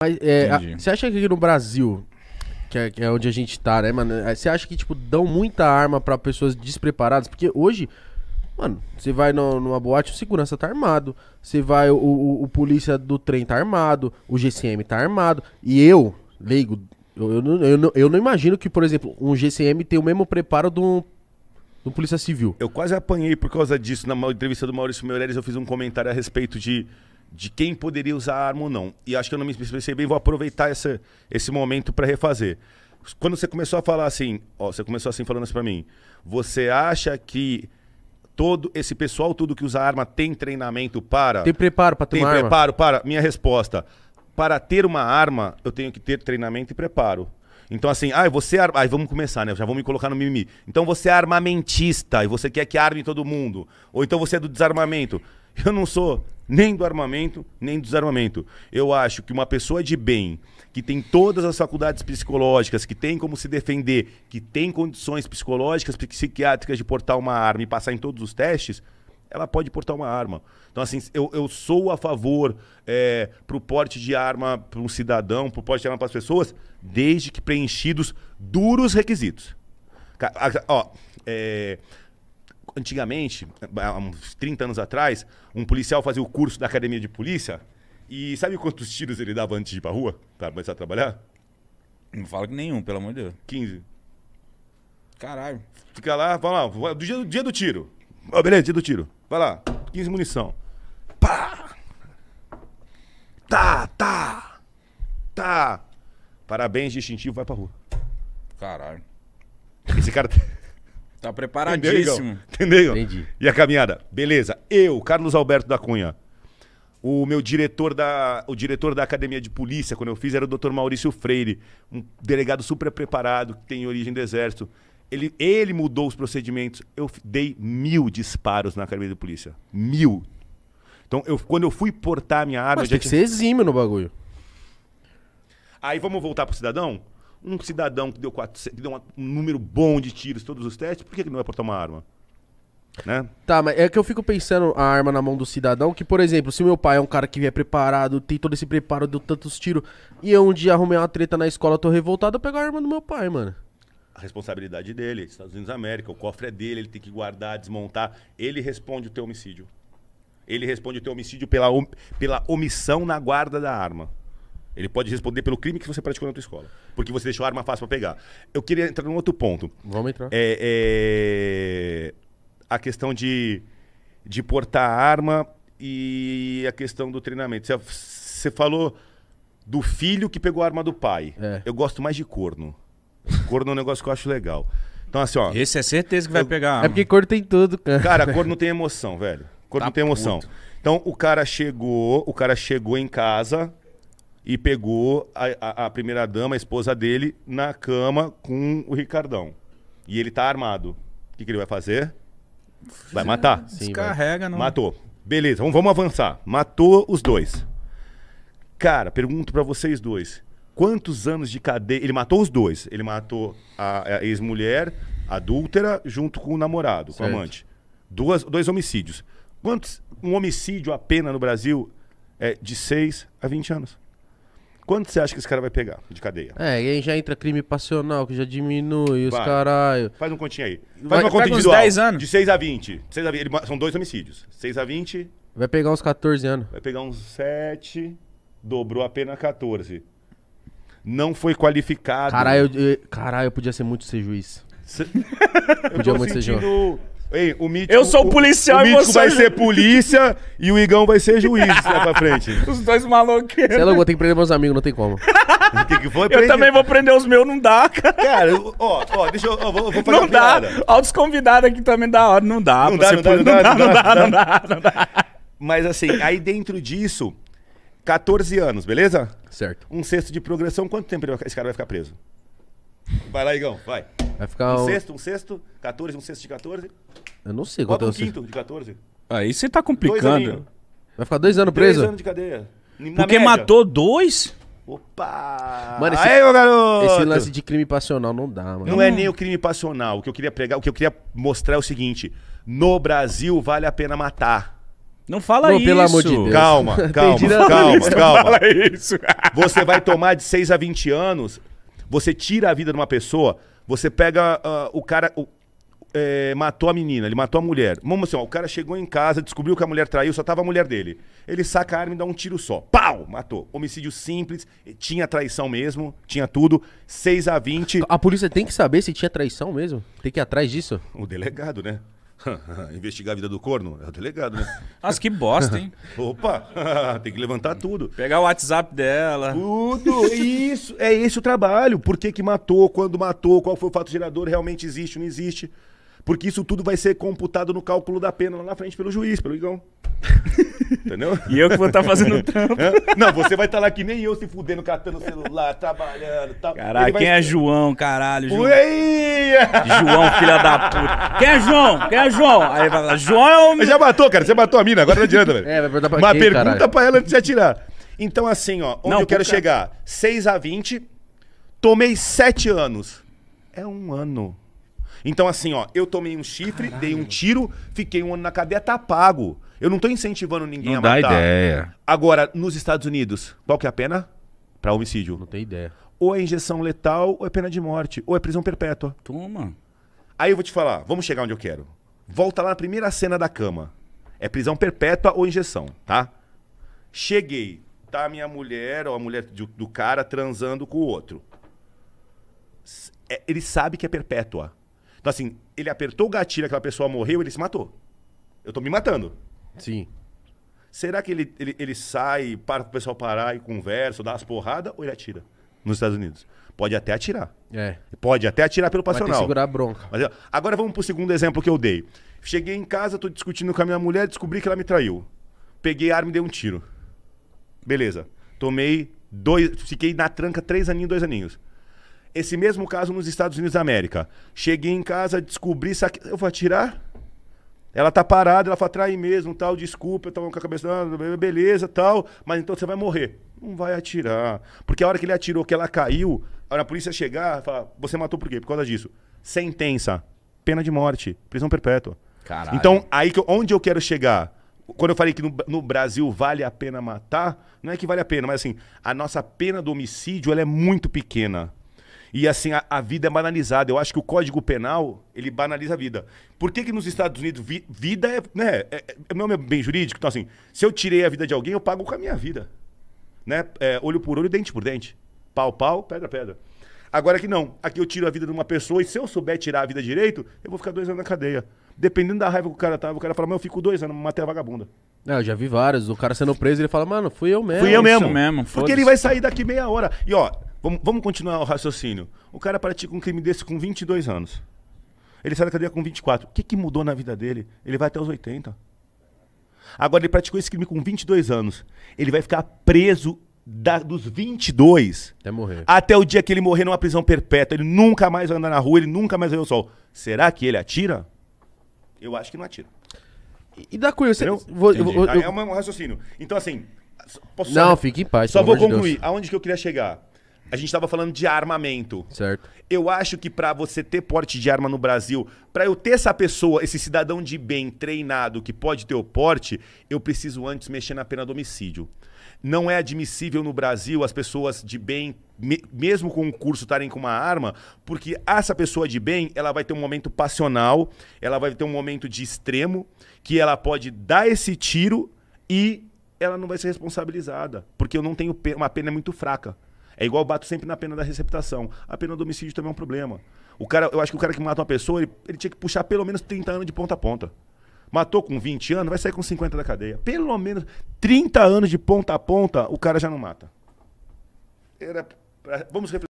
Mas é, a, você acha que aqui no Brasil, que é, que é, onde a gente tá, né, mano? É, você acha que, tipo, dão muita arma para pessoas despreparadas? Porque hoje, mano, você vai no, numa boate, o segurança tá armado. Você vai, o, o, o, polícia do trem tá armado, o GCM tá armado. E eu, leigo, eu, eu, não, eu, não, eu não imagino que, por exemplo, um GCM tem o mesmo preparo de um do Polícia Civil. Eu quase apanhei por causa disso. Na entrevista do Maurício Meireles, eu fiz um comentário a respeito de de quem poderia usar a arma ou não. E acho que eu não me expressei bem, vou aproveitar essa, esse momento para refazer. Quando você começou a falar assim, ó, você começou assim falando assim para mim, você acha que todo esse pessoal, tudo que usa arma, tem treinamento para... Tem preparo para tomar Tem arma. preparo para... Minha resposta, para ter uma arma, eu tenho que ter treinamento e preparo. Então, assim, ah, você. É Ar... Aí vamos começar, né? Já vamos me colocar no mimimi. Então você é armamentista e você quer que arme todo mundo. Ou então você é do desarmamento. Eu não sou nem do armamento, nem do desarmamento. Eu acho que uma pessoa de bem, que tem todas as faculdades psicológicas, que tem como se defender, que tem condições psicológicas, psiquiátricas de portar uma arma e passar em todos os testes, ela pode portar uma arma. Então, assim, eu, eu sou a favor é, o porte de arma para um cidadão, o porte de arma para as pessoas, desde que preenchidos duros requisitos. Ó, é, antigamente, há uns 30 anos atrás, um policial fazia o curso da academia de polícia e sabe quantos tiros ele dava antes de ir pra rua? Pra começar a trabalhar? Não fala que nenhum, pelo amor de Deus. 15. Caralho. Fica lá, vai lá, do dia, dia do tiro. Oh, beleza, dia do tiro. Vai lá, 15 munição. Pá! Tá, tá! Tá! Parabéns, distintivo, vai pra rua. Caralho. Esse cara. Tá preparadíssimo. Entendeu? Entendeu? Entendi. E a caminhada? Beleza. Eu, Carlos Alberto da Cunha. O meu diretor da, o diretor da academia de polícia, quando eu fiz, era o Dr. Maurício Freire, um delegado super preparado, que tem origem do exército. Ele, ele mudou os procedimentos. Eu dei mil disparos na academia de polícia. Mil. Então, eu, quando eu fui portar minha arma. Mas tem já que tinha... ser exímio no bagulho. Aí vamos voltar pro cidadão? um cidadão que deu, quatro, que deu um número bom de tiros todos os testes, por que ele não vai é portar uma arma? Né? Tá, mas é que eu fico pensando a arma na mão do cidadão, que, por exemplo, se meu pai é um cara que é preparado, tem todo esse preparo, deu tantos tiros, e eu um dia arrumei uma treta na escola, tô revoltado, eu pego a arma do meu pai, mano. A responsabilidade dele, Estados Unidos da América, o cofre é dele, ele tem que guardar, desmontar. Ele responde o teu homicídio. Ele responde o teu homicídio pela, pela omissão na guarda da arma. Ele pode responder pelo crime que você praticou na tua escola. Porque você deixou a arma fácil para pegar. Eu queria entrar num outro ponto. Vamos entrar. É, é, a questão de, de portar arma e a questão do treinamento. Você falou do filho que pegou a arma do pai. É. Eu gosto mais de corno. Corno é um negócio que eu acho legal. Então, assim, ó. Esse é certeza que vai eu, pegar. É porque corno tem tudo, cara. Cara, corno tem emoção, velho. Corno tá tem emoção. Puto. Então, o cara chegou, o cara chegou em casa, e pegou a, a, a primeira-dama, a esposa dele, na cama com o Ricardão. E ele tá armado. O que, que ele vai fazer? Vai matar. Descarrega, não. Matou. Beleza, vamos, vamos avançar. Matou os dois. Cara, pergunto para vocês dois. Quantos anos de cadeia? Ele matou os dois. Ele matou a, a ex-mulher adúltera junto com o namorado, certo. com a amante. Duas, dois homicídios. Quantos? Um homicídio, a pena no Brasil é de 6 a 20 anos. Quanto você acha que esse cara vai pegar de cadeia? É, e aí já entra crime passional, que já diminui os Vai. caralho. Faz um continho aí. Faz Vai- uma conta pega individual. 10 anos. De 6 a 20. 6 a 20. Ele, são dois homicídios. 6 a 20, Vai pegar uns 14 anos. vai pegar uns 7, dobrou a pena 14. Não foi qualificado. Caralho, eu, eu- caralho, eu podia ser muito ser juiz. podia eu tô muito ser sentindo Ei, o mítico, eu sou policial o, o e você... vai é ser polícia e o Igão vai ser juiz lá pra frente. Os dois maloqueiros. Sei lá, eu vou ter que prender meus amigos, não tem como. que, que foi? Eu também vou prender os meus, não dá, cara. Cara, ó, ó, deixa eu... Ó, vou, vou fazer não dá. Ó, os convidados aqui também da hora, não dá. Não dá, não dá, não dá, não dá, não dá, não dá. Mas assim, aí dentro disso, 14 anos, beleza? Certo. Um sexto de progressão, quanto tempo esse cara vai ficar preso? Vai lá, Igão, vai. Vai ficar um, um sexto, um sexto, 14, um sexto de 14. Eu não sei Bota quanto é um o quinto de 14. Aí ah, você tá complicando. Vai ficar dois anos preso? Dois anos de cadeia. Na Porque média. matou dois? Opa! Mano, esse, Aí, meu garoto! Esse lance de crime passional não dá, mano. Não é nem o crime passional. O que eu queria pregar, o que eu queria mostrar é o seguinte: no Brasil vale a pena matar. Não fala não, isso. Pelo amor de Deus. Calma, calma, calma, calma. Não fala isso. Você vai tomar de 6 a 20 anos, você tira a vida de uma pessoa, você pega uh, o cara. O, é, matou a menina, ele matou a mulher. Vamos assim, ó, o cara chegou em casa, descobriu que a mulher traiu, só tava a mulher dele. Ele saca a arma e dá um tiro só. Pau! Matou. Homicídio simples, tinha traição mesmo, tinha tudo. 6 a 20. A polícia tem que saber se tinha traição mesmo? Tem que ir atrás disso? O delegado, né? Investigar a vida do corno? É o delegado, né? Nossa, que bosta, hein? Opa! Tem que levantar tudo. Pegar o WhatsApp dela. Tudo! Isso! É esse o trabalho. Por que, que matou? Quando matou? Qual foi o fato gerador? Realmente existe ou não existe? Porque isso tudo vai ser computado no cálculo da pena lá na frente pelo juiz, pelo Igão. Entendeu? E eu que vou estar tá fazendo trampo. É? Não, você vai estar tá lá que nem eu se fudendo, catando o celular, trabalhando tal. Caralho, vai... quem é João, caralho? João? Oi, João, filha da puta. Quem é João? Quem é João? Aí ele fala, João é o. já matou, cara. Você matou a mina, agora não adianta, velho. É, vai perguntar pra Mas quem, pergunta caralho? pra ela antes de atirar. Então, assim, ó, onde Não, eu quero chegar? 6 a 20, tomei 7 anos. É um ano. Então, assim, ó, eu tomei um chifre, dei um tiro, fiquei um ano na cadeia, tá pago. Eu não tô incentivando ninguém Não a dá ideia. Agora, nos Estados Unidos, qual que é a pena? Pra homicídio. Não tem ideia ou é injeção letal, ou é pena de morte, ou é prisão perpétua. Toma. Aí eu vou te falar, vamos chegar onde eu quero. Volta lá na primeira cena da cama. É prisão perpétua ou injeção, tá? Cheguei, tá a minha mulher ou a mulher do, do cara transando com o outro. É, ele sabe que é perpétua. Então, assim, ele apertou o gatilho, aquela pessoa morreu, ele se matou. Eu tô me matando. Sim. Será que ele, ele, ele sai para o pessoal parar e conversa, dá as porradas ou ele atira? nos Estados Unidos. Pode até atirar. É. Pode até atirar pelo passional. Pode segurar a bronca. Mas, agora vamos pro segundo exemplo que eu dei. Cheguei em casa, tô discutindo com a minha mulher, descobri que ela me traiu. Peguei a arma e dei um tiro. Beleza. Tomei dois. Fiquei na tranca três aninhos, dois aninhos. Esse mesmo caso nos Estados Unidos da América. Cheguei em casa, descobri. Saque... Eu vou atirar? Ela tá parada, ela fala, trai mesmo, tal, desculpa, eu tava com a cabeça, ah, beleza, tal, mas então você vai morrer. Não vai atirar. Porque a hora que ele atirou, que ela caiu, a, hora a polícia chegar, fala, você matou por quê? Por causa disso. Sentença, pena de morte, prisão perpétua. Caralho. Então, aí que, onde eu quero chegar? Quando eu falei que no, no, Brasil vale a pena matar, não é que vale a pena, mas assim, a nossa pena do homicídio, ela é muito pequena. E assim, a, a, vida é banalizada. Eu acho que o Código Penal, ele banaliza a vida. Por que que nos Estados Unidos vi, vida é, né, é, é, é meu bem jurídico? Então assim, se eu tirei a vida de alguém, eu pago com a minha vida. Né? É, olho por olho, dente por dente. Pau, pau, pedra, pedra. Agora que não, aqui eu tiro a vida de uma pessoa e se eu souber tirar a vida direito, eu vou ficar dois anos na cadeia. Dependendo da raiva que o cara tá o cara fala, mas eu fico dois anos, matei a vagabunda. É, eu já vi vários. O cara sendo preso, ele fala, mano, fui eu mesmo. Fui eu mesmo. mesmo Porque ele vai sair daqui meia hora. E ó, Vamos, vamos continuar o raciocínio. O cara pratica um crime desse com 22 anos. Ele sai da cadeia com 24. O que, que mudou na vida dele? Ele vai até os 80. Agora, ele praticou esse crime com 22 anos. Ele vai ficar preso da, dos 22 até, morrer. até o dia que ele morrer numa prisão perpétua. Ele nunca mais vai andar na rua, ele nunca mais vai ver o sol. Será que ele atira? Eu acho que não atira. E, dá da curiosidade. É, é um raciocínio. Então, assim. Posso não, só... fique em paz. Só vou concluir. De Aonde que eu queria chegar? A gente estava falando de armamento. Certo. Eu acho que para você ter porte de arma no Brasil, para eu ter essa pessoa, esse cidadão de bem treinado que pode ter o porte, eu preciso antes mexer na pena do homicídio. Não é admissível no Brasil as pessoas de bem, me, mesmo com um curso, estarem com uma arma, porque essa pessoa de bem, ela vai ter um momento passional, ela vai ter um momento de extremo, que ela pode dar esse tiro e ela não vai ser responsabilizada, porque eu não tenho uma pena muito fraca. É igual eu bato sempre na pena da receptação. A pena do homicídio também é um problema. O cara, eu acho que o cara que mata uma pessoa, ele, ele tinha que puxar pelo menos 30 anos de ponta a ponta. Matou com 20 anos, vai sair com 50 da cadeia. Pelo menos 30 anos de ponta a ponta, o cara já não mata. Era, vamos refletir.